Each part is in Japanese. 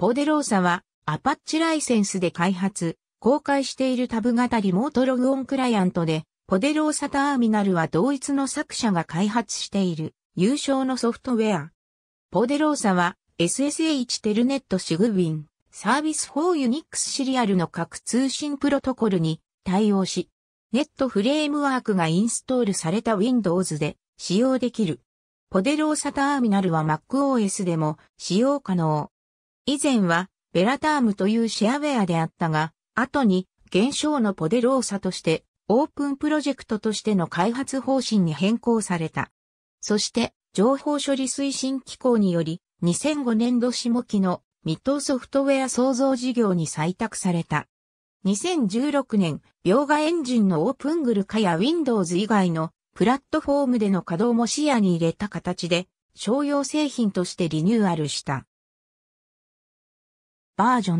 ポデローサは、アパッチライセンスで開発、公開しているタブ型リモートログオンクライアントで、ポデローサターミナルは同一の作者が開発している、優勝のソフトウェア。ポデローサは、SSH テルネットシグビン、サービスォー・ユニックス。シリアルの各通信プロトコルに対応し、ネットフレームワークがインストールされた Windows で使用できる。ポデローサターミナルは MacOS でも使用可能。以前はベラタームというシェアウェアであったが、後に現象のポデローサとしてオープンプロジェクトとしての開発方針に変更された。そして情報処理推進機構により2005年度下期のッドソフトウェア創造事業に採択された。2016年、描画エンジンのオープングル化や Windows 以外のプラットフォームでの稼働も視野に入れた形で商用製品としてリニューアルした。バージョン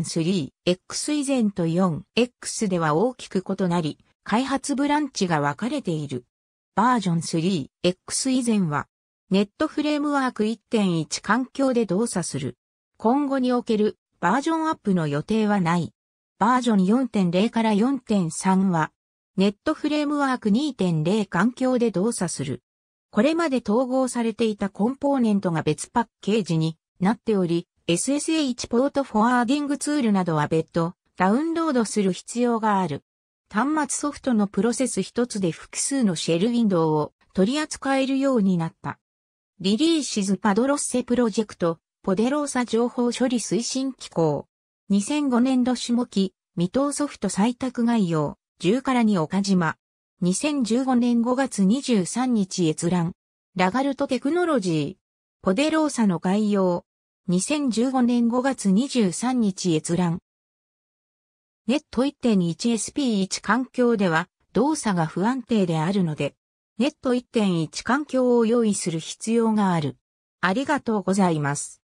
3X 以前と 4X では大きく異なり、開発ブランチが分かれている。バージョン 3X 以前は、ネットフレームワーク1.1環境で動作する。今後におけるバージョンアップの予定はない。バージョン4.0から4.3は、ネットフレームワーク2.0環境で動作する。これまで統合されていたコンポーネントが別パッケージになっており、SSH ポートフォワーディングツールなどは別途ダウンロードする必要がある。端末ソフトのプロセス一つで複数のシェルウィンドウを取り扱えるようになった。リリーシズパドロッセプロジェクト、ポデローサ情報処理推進機構。2005年度下期、未踏ソフト採択概要、10から2岡島。2015年5月23日閲覧。ラガルトテクノロジー。ポデローサの概要。2015年5月23日閲覧。ネット 1.1SP1 環境では動作が不安定であるので、ネット1.1環境を用意する必要がある。ありがとうございます。